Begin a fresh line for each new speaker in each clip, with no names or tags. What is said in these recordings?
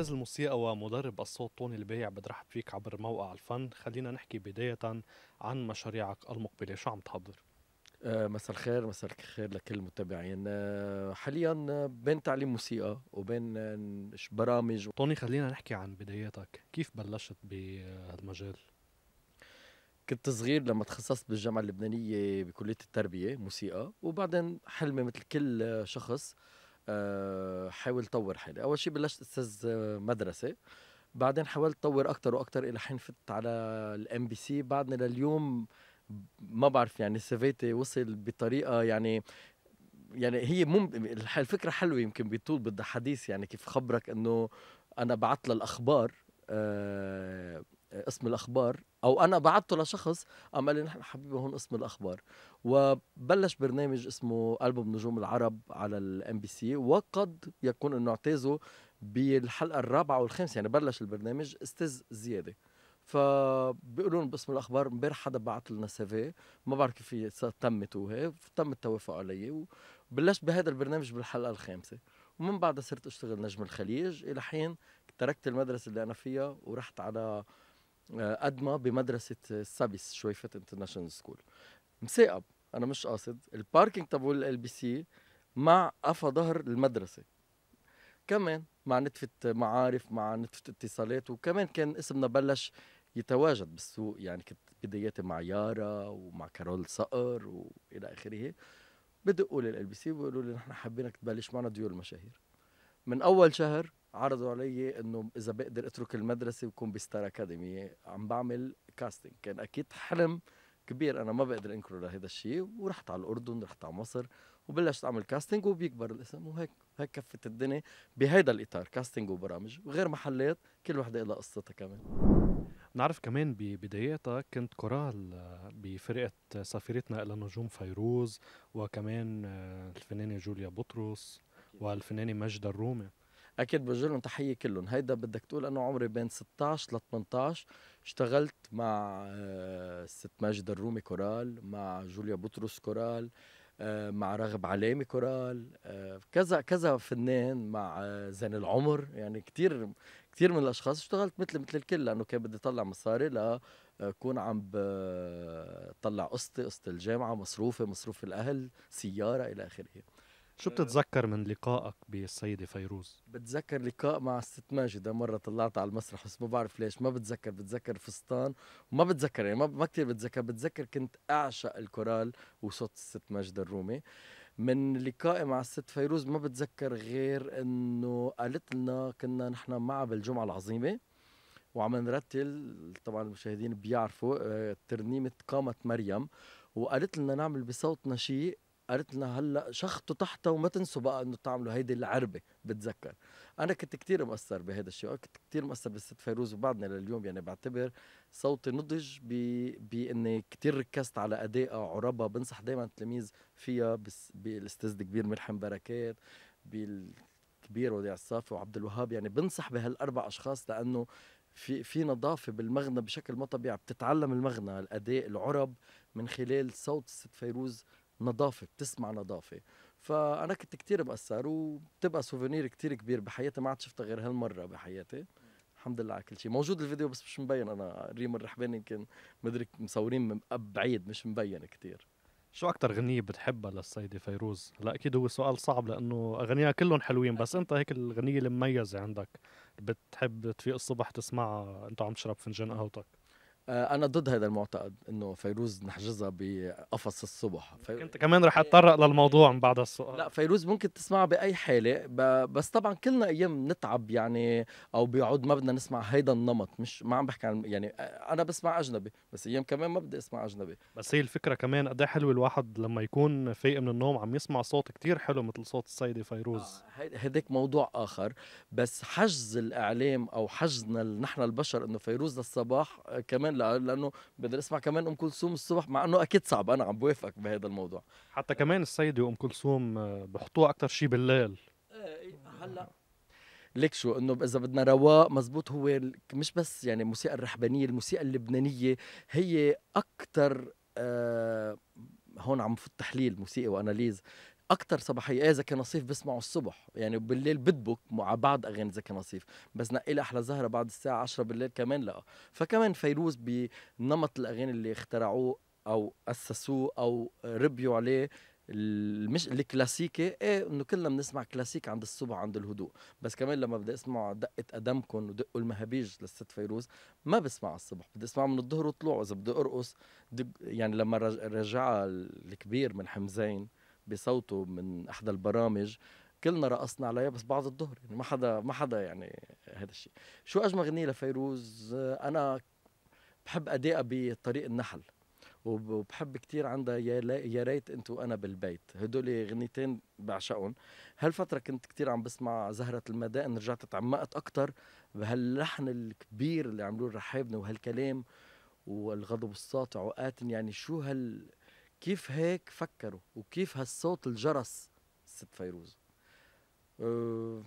أستاذ الموسيقى ومدرب الصوت طوني البيع بدي رحب فيك عبر موقع الفن خلينا نحكي بداية عن مشاريعك المقبلة شو عم تحضر؟
آه مساء الخير مساء الخير لكل المتابعين آه حاليا آه، بين تعليم موسيقى وبين آه برامج
طوني خلينا نحكي عن بداياتك كيف بلشت بهالمجال
كنت صغير لما تخصصت بالجامعة اللبنانية بكلية التربية موسيقى
وبعدين حلمي
مثل كل شخص آه، حاول طور حالي اول شيء بلشت استاذ مدرسه بعدين حاولت طور اكثر واكثر الى حين فت على الام بي سي بعدني لليوم ما بعرف يعني سيفيتي وصل بطريقه يعني يعني هي مم... الفكره حلوه يمكن بطول بدها حديث يعني كيف خبرك انه انا بعت للاخبار آه اسم الاخبار او انا بعته لشخص قام قال لي نحن حبيبي هون اسم الاخبار وبلش برنامج اسمه البوم نجوم العرب على الام بي سي وقد يكون انه اعتازوا بالحلقه الرابعه والخامسه يعني بلش البرنامج استاذ زياده فبيقولوا باسم الاخبار امبارح حدا بعت لنا سيفي ما بعرف كيف تمت وهي تم التوافق علي وبلشت بهذا البرنامج بالحلقه الخامسه ومن بعدها صرت اشتغل نجم الخليج الى حين تركت المدرسه اللي انا فيها ورحت على آه، أدمى بمدرسة السابس آه، شويفة انترناشونال سكول مثاقب أنا مش قاصد الباركينج تبع ال بي سي مع قفا ظهر المدرسة كمان مع نتفة معارف مع نتفة اتصالات وكمان كان اسمنا بلش يتواجد بالسوق يعني كنت بداياتي مع يارا ومع كارول صقر والى اخره بدقوا لي ال بي سي بيقولوا لي نحن حابينك تبلش معنا ديور المشاهير من اول شهر عرضوا علي انه اذا بقدر اترك المدرسه وكون بستار اكاديمي عم بعمل كاستنج كان اكيد حلم كبير انا ما بقدر انكره لهذا الشيء ورحت على الاردن رحت على مصر وبلشت اعمل كاستنج وبيكبر الاسم وهيك هيك كفت الدنيا بهيدا الاطار كاستنج وبرامج وغير محلات كل وحده لها قصتها كمان
نعرف كمان ببداياتك كنت كورال آه، بفرقة سفيرتنا إلى نجوم فيروز وكمان آه، الفنانة جوليا بطرس والفنانة مجد الرومي اكيد بوجه لهم تحيه كلهم
هيدا بدك تقول انه عمري بين 16 ل 18 اشتغلت مع آه، ست ماجد الرومي كورال مع جوليا بطرس كورال آه، مع رغب علامي كورال آه، كذا كذا فنان مع زين العمر يعني كثير كثير من الاشخاص اشتغلت مثل مثل الكل لانه كان بدي طلع مصاري لكون عم بطلع قصتي قصه الجامعه مصروفي مصروف الاهل سياره الى اخره
شو بتتذكر من لقائك بالسيدة فيروز؟
بتذكر لقاء مع الست ماجدة مرة طلعت على المسرح بس ما بعرف ليش ما بتذكر بتذكر فستان وما بتذكر يعني ما, ما كثير بتذكر بتذكر كنت أعشق الكورال وصوت الست ماجدة الرومي من لقائي مع الست فيروز ما بتذكر غير انه قالت لنا كنا نحن معها بالجمعه العظيمه وعم نرتل طبعا المشاهدين بيعرفوا آه، ترنيمه قامت مريم وقالت لنا نعمل بصوتنا شيء قالت لنا هلا شخطوا تحتها وما تنسوا بقى انه تعملوا هيدي العربه بتذكر انا كنت كتير مأثر بهذا الشيء كنت كتير مأثر بالست فيروز وبعدني لليوم يعني بعتبر صوتي نضج باني كتير ركزت على ادائها عربها بنصح دائما التلاميذ فيها بالاستاذ الكبير ملحم بركات بالكبير وديع الصافي وعبد الوهاب يعني بنصح بهالاربع اشخاص لانه في في نظافه بالمغنى بشكل ما طبيعي بتتعلم المغنى الاداء العرب من خلال صوت الست فيروز نظافه بتسمع نظافه فانا كنت كتير بأثر وبتبقى سوفينير كتير كبير بحياتي ما عاد شفتها غير هالمره بحياتي الحمد لله على كل شيء موجود الفيديو بس مش مبين انا ريم الرحباني يمكن مدرك
مصورين من بعيد مش مبين كتير شو أكتر غنية بتحبها للسيدة فيروز؟ هلا اكيد هو سؤال صعب لأنه أغنيها كلهم حلوين بس أنت هيك الغنية المميزة عندك بتحب تفيق الصبح تسمعها أنت عم تشرب فنجان قهوتك
آه، انا ضد هذا المعتقد انه فيروز نحجزها بقفص الصبح في... كنت
كمان رح اتطرق للموضوع من بعد
السؤال لا فيروز ممكن تسمعها باي حاله ب... بس طبعا كلنا ايام نتعب يعني او بيعود ما بدنا نسمع هيدا النمط مش ما عم بحكي عن يعني انا بسمع اجنبي بس ايام كمان
ما بدي اسمع اجنبي بس هي الفكره كمان قد إيه حلو الواحد لما يكون فايق من النوم عم يسمع صوت كتير حلو مثل صوت السيده فيروز آه هيداك موضوع اخر بس حجز
الاعلام او حجزنا نحن البشر انه فيروز للصباح آه، كمان لانه بدي اسمع كمان ام كلثوم الصبح مع انه اكيد صعب انا عم بوافقك بهذا الموضوع
حتى كمان السيده وام كلثوم
آه، بحطوها اكثر شيء بالليل إيه، هلا ليك شو انه اذا بدنا رواق مزبوط هو مش بس يعني الموسيقى الرحبانيه الموسيقى اللبنانيه هي اكثر آه هون عم في التحليل موسيقي واناليز اكثر صباحيه زكي إيه، نصيف بسمعه الصبح يعني بالليل بدبك مع بعض اغاني زكي نصيف بس نقي لي احلى زهره بعد الساعه 10 بالليل كمان لا فكمان فيروز بنمط الاغاني اللي اخترعوه او اسسوه او ربيوا عليه مش الكلاسيكي ايه انه كلنا بنسمع كلاسيك عند الصبح عند الهدوء بس كمان لما بدي اسمع دقه قدمكم ودقوا المهابيج للست فيروز ما بسمع الصبح بدي اسمع من الظهر وطلوع اذا بدي ارقص يعني لما رجع الكبير من حمزين بصوته من احدى البرامج كلنا رقصنا عليها بس بعد الظهر يعني ما حدا ما حدا يعني هذا الشيء شو اجمل اغنيه لفيروز انا بحب ادائها بطريق النحل وبحب كتير عندها يا ريت انت وانا بالبيت هدول غنيتين بعشقهم هالفترة كنت كتير عم بسمع زهرة المدائن رجعت تعمقت أكتر بهاللحن الكبير اللي عملوه الرحابنة وهالكلام والغضب الساطع وقاتن يعني شو هال كيف هيك فكروا وكيف هالصوت الجرس الست فيروز أه،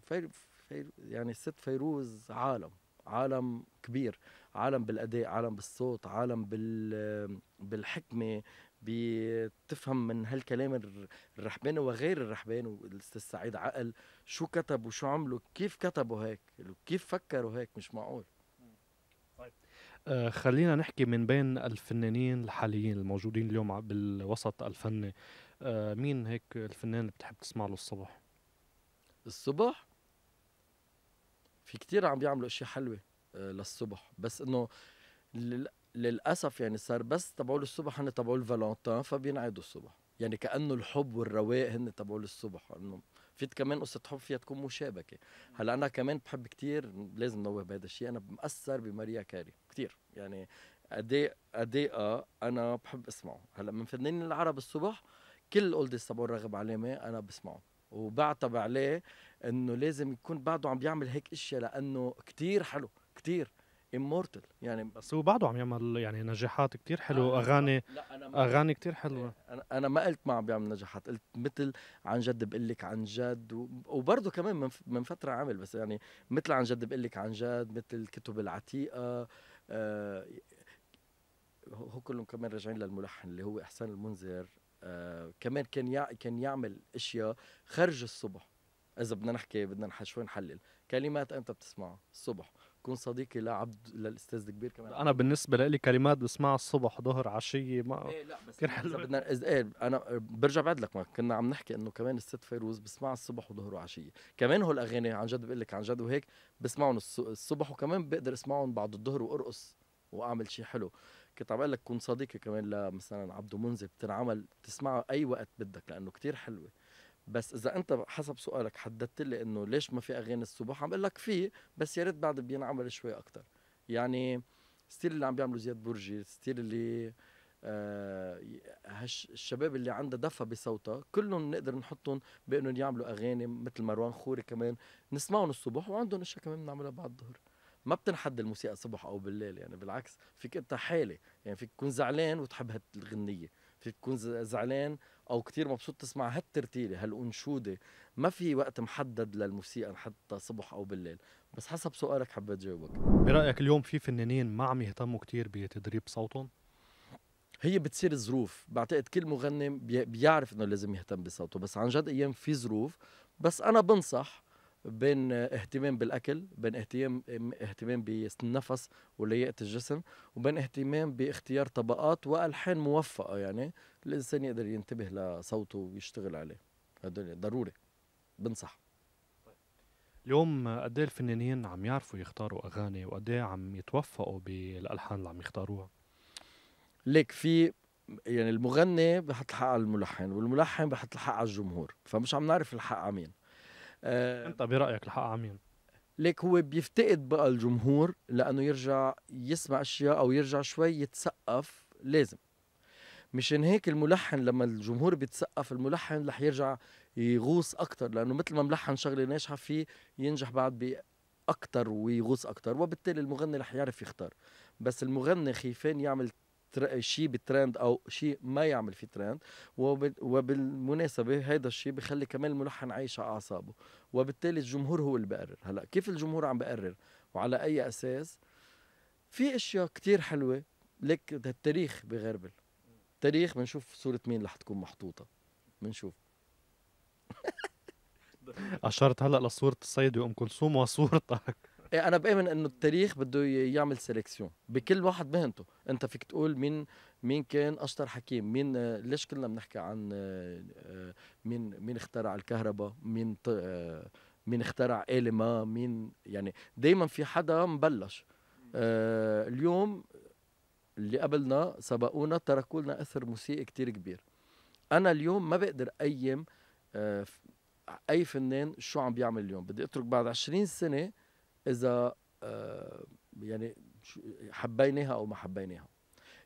فير فير يعني الست فيروز عالم عالم كبير عالم بالاداء عالم بالصوت عالم بال بالحكمه بتفهم من هالكلام الرحباني وغير الرحباني والاستاذ سعيد عقل شو كتب وشو عملوا كيف كتبوا هيك كيف فكروا هيك مش معقول
آه، خلينا نحكي من بين الفنانين الحاليين الموجودين اليوم بالوسط الفني آه، مين هيك الفنان اللي بتحب تسمع له الصبح؟ الصبح
في كتير عم بيعملوا اشياء حلوه آه، للصبح بس انه للاسف يعني صار بس تبعوا الصبح هن تبعوا الفالنتين فبينعادوا الصبح يعني كانه الحب والرواق هن تبعوا الصبح انه في كمان قصه حب فيها تكون مشابكه هلا انا كمان بحب كثير لازم نوه بهذا الشيء انا مأثر بماريا كاري كثير يعني اداء اداء آه، انا بحب اسمعه هلا من فنانين العرب الصبح كل اولدي الصبور رغب علامه انا بسمعه وبعتب عليه انه لازم يكون بعده عم بيعمل هيك اشياء لانه كثير حلو كثير امورتال يعني
بس هو بعده عم يعمل يعني نجاحات كتير حلوه آه اغاني لا أنا اغاني كتير حلوه إيه،
انا انا ما قلت ما عم بيعمل نجاحات قلت مثل عن جد بقول لك عن جد وبرضه كمان من, من فتره عامل بس يعني مثل عن جد بقول لك عن جد مثل الكتب العتيقه آه هو كلهم كمان راجعين للملحن اللي هو احسان المنذر آه كمان كان يع... كان يعمل اشياء خرج الصبح اذا بدنا نحكي بدنا شوي نحلل كلمات انت بتسمعها الصبح كون صديقي لعبد للاستاذ الكبير كمان انا
بالنسبه لي كلمات بسمعها الصبح ظهر عشيه ما ايه لا بس كان حلو
بدنا إز... ايه انا برجع بعد لك ما كنا عم نحكي انه كمان الست فيروز بسمعها الصبح وظهر وعشيه كمان هول الاغاني عن جد بقول لك عن جد وهيك بسمعهم الصبح وكمان بقدر اسمعهم بعد الظهر وارقص واعمل شيء حلو كنت عم بقول لك كون صديقي كمان لمثلا عبدو منذر بتنعمل بتسمعها اي وقت بدك لانه كتير حلوه بس اذا انت حسب سؤالك حددت لي انه ليش ما في اغاني الصبح عم بقول لك في بس يا ريت بعد بينعمل شوي اكثر يعني ستيل اللي عم بيعمله زياد برجي ستيل اللي آه هش الشباب اللي عندها دفى بصوتها كلهم نقدر نحطهم بانهم يعملوا اغاني مثل مروان خوري كمان نسمعهم الصبح وعندهم اشياء كمان بنعملها بعد الظهر ما بتنحد الموسيقى الصبح او بالليل يعني بالعكس فيك انت حالي يعني فيك تكون زعلان وتحب هالغنيه فيك تكون زعلان او كتير مبسوط تسمع هالترتيله هالانشوده ما في وقت محدد للموسيقى حتى صبح او بالليل بس حسب سؤالك حبيت جاوبك برايك
اليوم في فنانين ما عم يهتموا كتير بتدريب صوتهم
هي بتصير ظروف بعتقد كل مغني بيعرف انه لازم يهتم بصوته بس عن جد ايام في ظروف بس انا بنصح بين اهتمام بالاكل بين اهتمام اهتمام بالنفس ولياقه الجسم وبين اهتمام باختيار طبقات والحان موفقه يعني الانسان يقدر ينتبه لصوته ويشتغل عليه هذا ضروري بنصح
اليوم قد ايه الفنانين عم يعرفوا يختاروا اغاني وقد ايه عم يتوفقوا بالالحان اللي عم يختاروها
ليك في يعني المغني بحط الحق على الملحن والملحن بحط الحق على الجمهور فمش عم نعرف الحق على مين آه انت برايك الحق عمين ليك هو بيفتقد بقى الجمهور لانه يرجع يسمع اشياء او يرجع شوي يتسقف لازم مشان هيك الملحن لما الجمهور بيتسقف الملحن رح يرجع يغوص اكثر لانه مثل ما ملحن شغله ناجحه فيه ينجح بعد باكثر ويغوص اكثر وبالتالي المغني رح يعرف يختار بس المغني خيفان يعمل شيء بترند او شيء ما يعمل فيه ترند وبالمناسبه هذا الشيء بخلي كمان الملحن عايش على اعصابه وبالتالي الجمهور هو اللي بقرر هلا كيف الجمهور عم بقرر وعلى اي اساس في اشياء كتير حلوه لك التاريخ بغربل التاريخ بنشوف صوره مين رح تكون محطوطه بنشوف
اشرت هلا لصوره السيده ام كلثوم وصورتك
إيه، انا بامن انه التاريخ بده يعمل سيلكسيون بكل واحد مهنته انت فيك تقول مين مين كان اشطر حكيم مين آه، ليش كلنا بنحكي عن آه، آه، مين مين اخترع الكهرباء مين مين اخترع آلة ما مين يعني دايما في حدا مبلش اليوم اللي قبلنا سبقونا تركوا لنا اثر موسيقي كتير كبير انا اليوم ما بقدر قيم اي فنان شو عم بيعمل اليوم بدي اترك بعد 20 سنه اذا آه، يعني حبيناها او ما حبيناها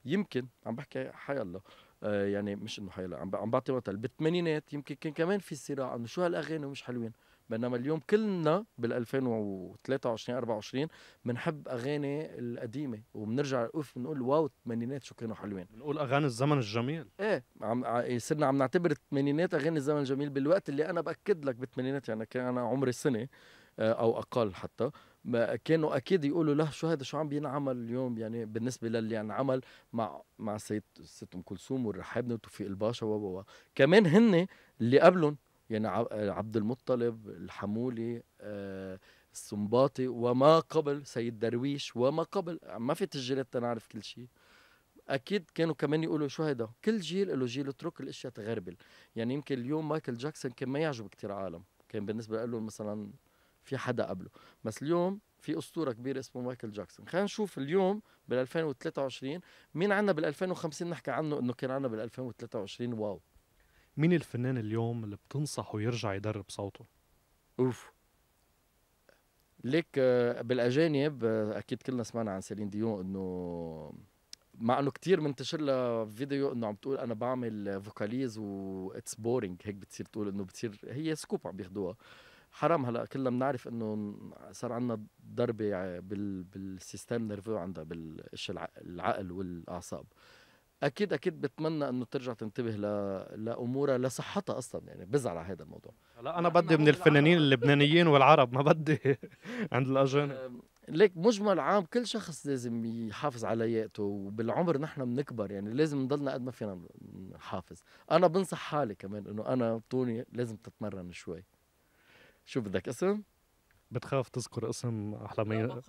يمكن عم بحكي حي الله آه، يعني مش انه حي الله عم بعطي مثل بالثمانينات يمكن كان كمان في صراع انه شو هالاغاني ومش حلوين بينما اليوم كلنا بال 2023 24 بنحب اغاني القديمه وبنرجع اوف بنقول واو الثمانينات شو كانوا حلوين بنقول اغاني الزمن الجميل ايه عم إيه، صرنا عم نعتبر الثمانينات اغاني الزمن الجميل بالوقت اللي انا باكد لك بالثمانينات يعني كان انا عمري سنه آه، او اقل حتى كانوا اكيد يقولوا له شو هذا شو عم بينعمل اليوم يعني بالنسبه للي انعمل مع مع سيد ست ام كلثوم والرحابنه وتوفيق الباشا و كمان هن اللي قبلهم يعني عبد المطلب الحمولي آه، السنباطي وما قبل سيد درويش وما قبل ما في تسجيلات تنعرف كل شيء اكيد كانوا كمان يقولوا شو هيدا كل جيل له جيل اترك الاشياء تغربل يعني يمكن اليوم مايكل جاكسون كان ما يعجب كثير عالم كان بالنسبه له مثلا في حدا قبله بس اليوم في اسطوره كبيره اسمه مايكل جاكسون خلينا نشوف اليوم بال 2023 مين عندنا بال 2050 نحكي عنه انه كان عندنا بال 2023 واو
مين الفنان اليوم اللي بتنصحه يرجع يدرب صوته اوف ليك
بالاجانب اكيد كلنا سمعنا عن سيلين ديون انه مع انه كثير منتشر لها فيديو انه عم تقول انا بعمل فوكاليز و اتس بورينج هيك بتصير تقول انه بتصير هي سكوب عم بياخدوها حرام هلا كلنا بنعرف انه صار عندنا ضربه بال بالسيستم نيرفو عندها بالشيء العقل والاعصاب اكيد اكيد بتمنى انه ترجع تنتبه ل... لامورها لصحتها اصلا يعني بزعل
على هذا الموضوع هلا انا بدي من الفنانين اللبنانيين والعرب ما بدي عند
الاجانب ليك مجمل عام كل شخص لازم يحافظ على لياقته وبالعمر نحن بنكبر يعني لازم نضلنا قد ما فينا نحافظ انا بنصح حالي كمان انه انا طولي
لازم تتمرن شوي شو بدك اسم؟ بتخاف تذكر اسم احلى ما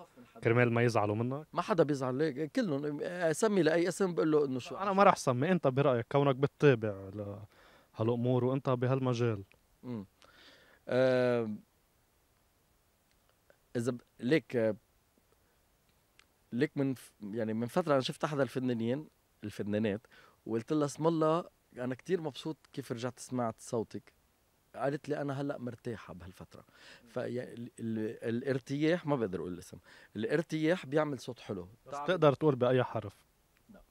كرمال ما يزعلوا منك ما حدا بيزعل ليك كلهم آه، سمي لاي اسم بقول له انه شو انا ما راح سمي انت برايك كونك بتتابع هالامور وانت بهالمجال
امم آه اذا ب... ليك ليك من يعني من فتره انا شفت احد الفنانين الفنانات وقلت لها اسم الله انا كثير مبسوط كيف رجعت سمعت صوتك قالت لي انا هلا مرتاحه بهالفتره فالارتياح ما بقدر اقول الاسم الارتياح بيعمل صوت حلو بس تقدر تقول باي حرف لا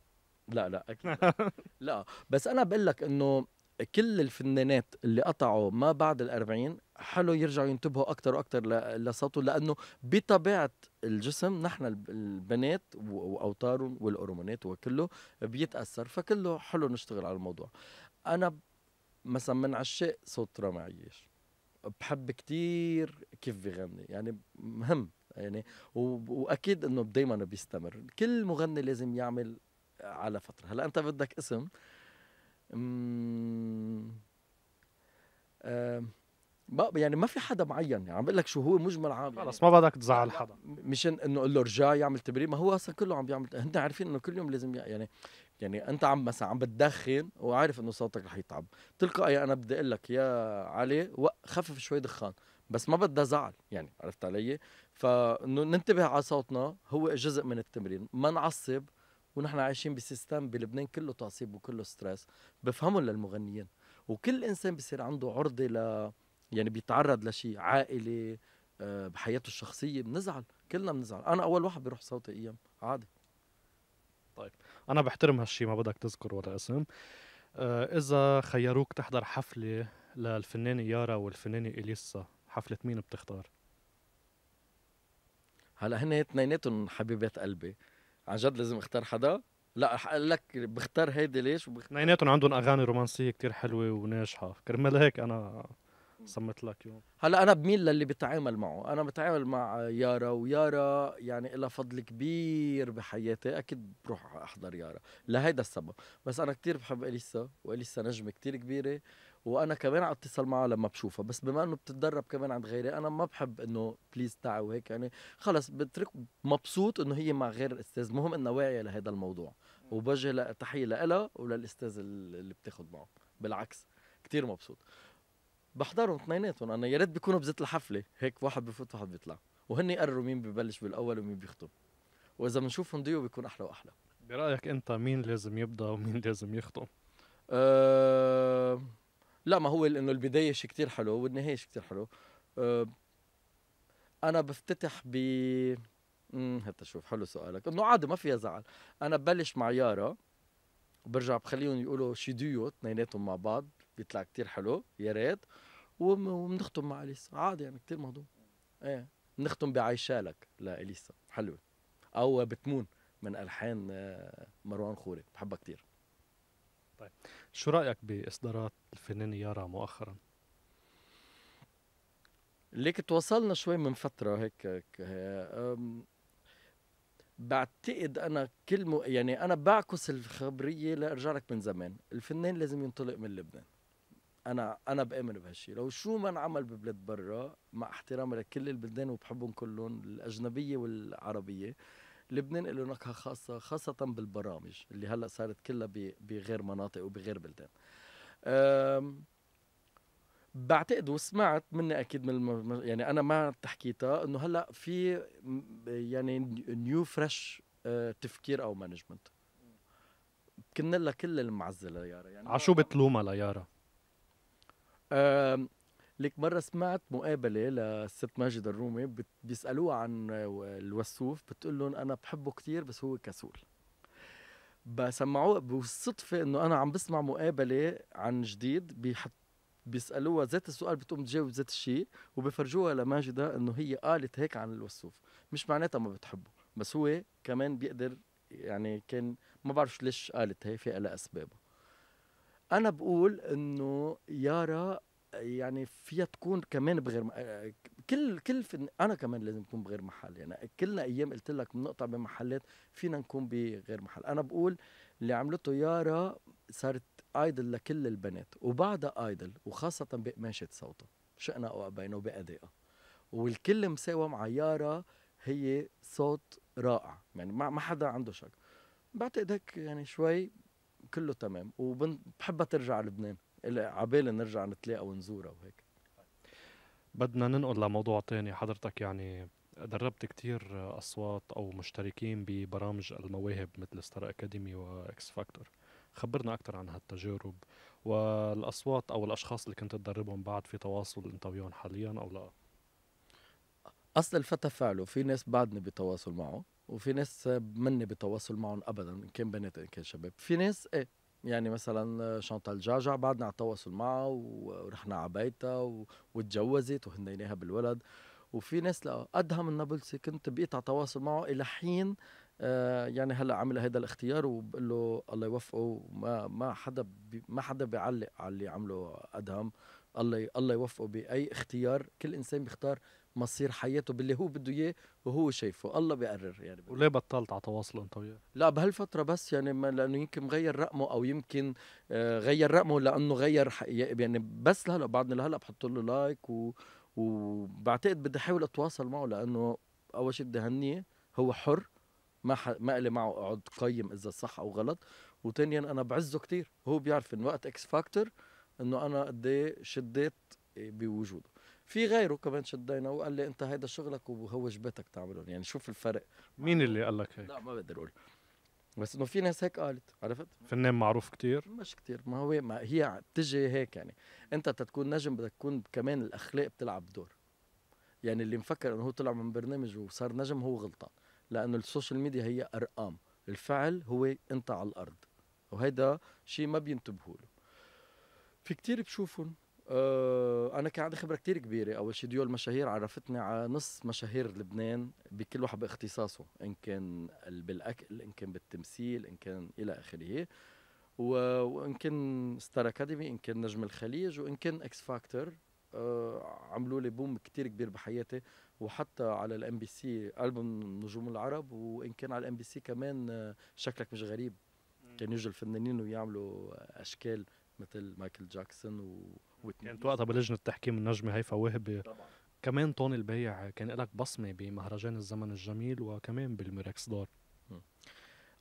لا لا اكيد لا, لا. بس انا بقول لك انه كل الفنانات اللي قطعوا ما بعد الأربعين حلو يرجعوا ينتبهوا اكثر واكثر لصوته لأنه بطبيعة الجسم نحن البنات واوتارهم والهرمونات وكله بيتأثر فكله حلو نشتغل على الموضوع أنا مثلا من عشاق صوت رامي عياش بحب كتير كيف بغني يعني مهم يعني واكيد انه دائما بيستمر كل مغني لازم يعمل على فتره هلا انت بدك اسم آه، ما يعني ما في حدا معين يعني عم بقول لك شو هو مجمل عام يعني خلص يعني ما بدك تزعل حدا مشان انه قول له رجع يعمل تبرير ما هو اصلا كله عم بيعمل هن عارفين انه كل يوم لازم يعني يعني انت عم مثلا عم بتدخن وعارف انه صوتك رح يتعب تلقائي انا بدي اقول لك يا علي خفف شوي دخان بس ما بدها زعل يعني عرفت علي فانه ننتبه على صوتنا هو جزء من التمرين ما نعصب ونحن عايشين بسيستم بلبنان كله تعصيب وكله ستريس بفهمهم للمغنيين وكل انسان بصير عنده عرضه ل يعني بيتعرض لشيء عائله آه، بحياته الشخصيه بنزعل كلنا بنزعل انا اول واحد بروح صوتي ايام عادي
انا بحترم هالشي ما بدك تذكر ولا اسم آه، اذا خيروك تحضر حفله للفنانه يارا والفنانه اليسا حفله مين بتختار
هلا هن اثنيناتهم حبيبات قلبي عن جد لازم اختار حدا لا رح اقول لك بختار هيدي ليش وبختار
اثنيناتهم عندهم اغاني رومانسيه كتير حلوه وناجحه كرمال هيك انا صمت لك يوم
هلا انا بميل للي بتعامل معه انا بتعامل مع يارا ويارا يعني لها فضل كبير بحياتي اكيد بروح احضر يارا لهيدا السبب بس انا كتير بحب اليسا واليسا نجمه كتير كبيره وانا كمان على اتصل معها لما بشوفها بس بما انه بتتدرب كمان عند غيري انا ما بحب انه بليز تعي وهيك يعني خلص بترك مبسوط انه هي مع غير الاستاذ مهم انها واعيه لهذا الموضوع وبوجه تحيه لها وللاستاذ اللي بتاخذ معه بالعكس كتير مبسوط بحضرهم اثنيناتهم انا يا ريت بيكونوا بزت الحفله هيك واحد بفوت واحد بيطلع وهن يقرروا مين ببلش بالاول ومين بيختم واذا بنشوفهم ضيو بيكون احلى واحلى
برايك انت مين لازم يبدا ومين لازم يختم
أه
لا ما هو انه البدايه
شيء كثير حلو والنهايه شيء كثير حلو أه انا بفتتح ب هات شوف حلو سؤالك انه عادي ما فيها زعل انا ببلش مع يارا برجع بخليهم يقولوا شي ديو اثنيناتهم مع بعض بيطلع كتير حلو يا ريت وبنختم مع اليسا عادي يعني كثير موضوع ايه بنختم بعيشالك لاليسا حلوه او بتمون من الحان آه، مروان خوري بحبها كثير طيب شو رايك باصدارات الفنان يارا مؤخرا ليك تواصلنا شوي من فتره هيك بعتقد انا كل يعني انا بعكس الخبريه لارجع لك من زمان الفنان لازم ينطلق من لبنان انا انا بامن بهالشيء لو شو ما انعمل ببلاد برا مع احترامي لكل البلدان وبحبهم كلهم الاجنبيه والعربيه لبنان له نكهه خاصه خاصه بالبرامج اللي هلا صارت كلها بغير مناطق وبغير بلدان بعتقد وسمعت مني اكيد من الم... يعني انا ما حكيتها انه هلا في يعني نيو فريش آه، تفكير او مانجمنت كنا لها كل المعزله يارا يعني
عشو بتلومها ليارا
لك مرة سمعت مقابلة للست ماجد الرومي بيسألوها عن الوسوف بتقول لهم أنا بحبه كثير بس هو كسول بسمعوه بالصدفة إنه أنا عم بسمع مقابلة عن جديد بيحط بيسالوها ذات السؤال بتقوم تجاوب ذات الشيء وبفرجوها لماجده انه هي قالت هيك عن الوسوف مش معناتها ما بتحبه بس هو كمان بيقدر يعني كان ما بعرف ليش قالت هي في لها اسبابه انا بقول انه يارا يعني فيها تكون كمان بغير م... آه، كل كل فن... انا كمان لازم اكون بغير محل يعني كلنا ايام قلت لك بنقطع بمحلات فينا نكون بغير محل انا بقول اللي عملته يارا صارت ايدل لكل البنات وبعدها ايدل وخاصه بقماشه صوتها شئنا او ابينا وبادائها والكل مساوى مع يارا هي صوت رائع يعني ما حدا عنده شك بعتقد هيك يعني شوي كله تمام وبحبها ترجع لبنان عبالي نرجع نتلاقى ونزورها وهيك
بدنا ننقل لموضوع تاني حضرتك يعني دربت كتير أصوات أو مشتركين ببرامج المواهب مثل ستار أكاديمي وإكس فاكتور خبرنا أكثر عن هالتجارب والأصوات أو الأشخاص اللي كنت تدربهم بعد في تواصل أنت وياهم حاليا أو لا أصل الفتى فعله في ناس
بعدني بتواصل معه وفي ناس مني بتواصل معهم أبدا إن كان بنات إن كان شباب في ناس إيه يعني مثلا شانتال جعجع بعدنا على تواصل معها ورحنا على بيتها وتجوزت وهنيناها بالولد وفي ناس لا قدها من نابلسي كنت بقيت على تواصل معه الى حين آه يعني هلا عمل هذا الاختيار وبقول له الله يوفقه ما ما حدا ما حدا بيعلق على اللي عمله ادهم الله الله يوفقه باي اختيار كل انسان بيختار مصير حياته باللي هو بده اياه وهو
شايفه الله بيقرر يعني بقرر. وليه بطلت على تواصل انت وياه
لا بهالفتره بس يعني ما لانه يمكن مغير رقمه او يمكن آه، غير رقمه لانه غير يعني بس لهلا بعدني لهلا بحط له لايك و وبعتقد بدي احاول اتواصل معه لانه اول شيء بدي هنيه هو حر ما ح... ما لي معه اقعد قيم اذا صح او غلط وثانيا انا بعزه كثير هو بيعرف ان وقت اكس فاكتور انه انا قد ايه شديت بوجوده في غيره كمان شدينا وقال لي انت هيدا شغلك وهو جبتك تعمله يعني شوف الفرق مين اللي قال لك هيك؟ لا ما بقدر اقول بس انه في ناس هيك قالت عرفت
فنان معروف كتير
مش كتير ما هو ما هي بتجي هيك يعني انت تتكون نجم بدك تكون كمان الاخلاق بتلعب دور يعني اللي مفكر انه هو طلع من برنامج وصار نجم هو غلطان لانه السوشيال ميديا هي ارقام الفعل هو انت على الارض وهيدا شيء ما بينتبهوا له في كتير بشوفهم آه، انا كان عندي خبره كتير كبيره اول شيء ديول المشاهير عرفتني على نص مشاهير لبنان بكل واحد باختصاصه ان كان بالاكل ان كان بالتمثيل ان كان الى اخره وان كان ستار اكاديمي ان كان نجم الخليج وان كان اكس آه، فاكتور عملوا لي بوم كتير كبير بحياتي وحتى على الام بي سي البوم نجوم العرب وان كان على الام بي سي كمان آه، شكلك مش غريب كان يجوا الفنانين ويعملوا اشكال مثل مايكل جاكسون و كانت وقتها بلجنه
تحكيم النجمه هيفا وهبي كمان طون البيع كان لك بصمه بمهرجان الزمن الجميل وكمان بالميركس دار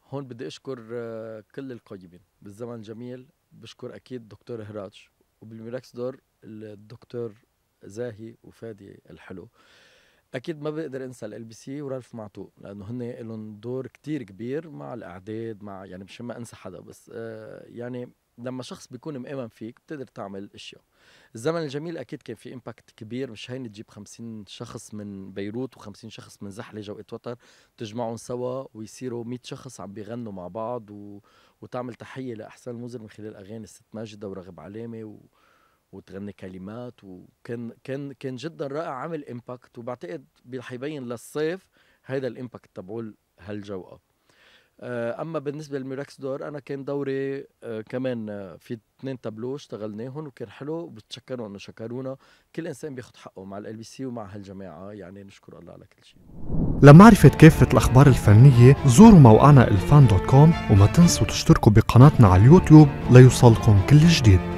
هون بدي اشكر آه، كل القيمين بالزمن الجميل بشكر اكيد دكتور هراج وبالميركس دور الدكتور زاهي وفادي الحلو اكيد ما بقدر انسى ال بي سي ورالف معتوق لانه هن لهم دور كتير كبير مع الاعداد مع يعني مش ما انسى حدا بس آه يعني لما شخص بيكون مأمن فيك بتقدر تعمل اشياء الزمن الجميل اكيد كان في امباكت كبير مش هين تجيب 50 شخص من بيروت و50 شخص من زحلجه واتوتر تجمعهم سوا ويصيروا 100 شخص عم بيغنوا مع بعض و... وتعمل تحيه لاحسن المنذر من خلال اغاني الست ماجده ورغب علامه و... وتغني كلمات وكان كان كان جدا رائع عمل امباكت وبعتقد حيبين للصيف هذا الامباكت تبعول هالجوقه آه، اما بالنسبه للميراكس دور انا كان دوري آه، كمان آه، في اثنين تابلو اشتغلناهم وكان حلو وبتشكروا انه شكرونا كل انسان بياخذ حقه مع ال بي سي ومع هالجماعه يعني نشكر الله على كل شيء
لمعرفة كافة الأخبار الفنية زوروا موقعنا الفان دوت كوم وما تنسوا تشتركوا بقناتنا على اليوتيوب ليوصلكم كل جديد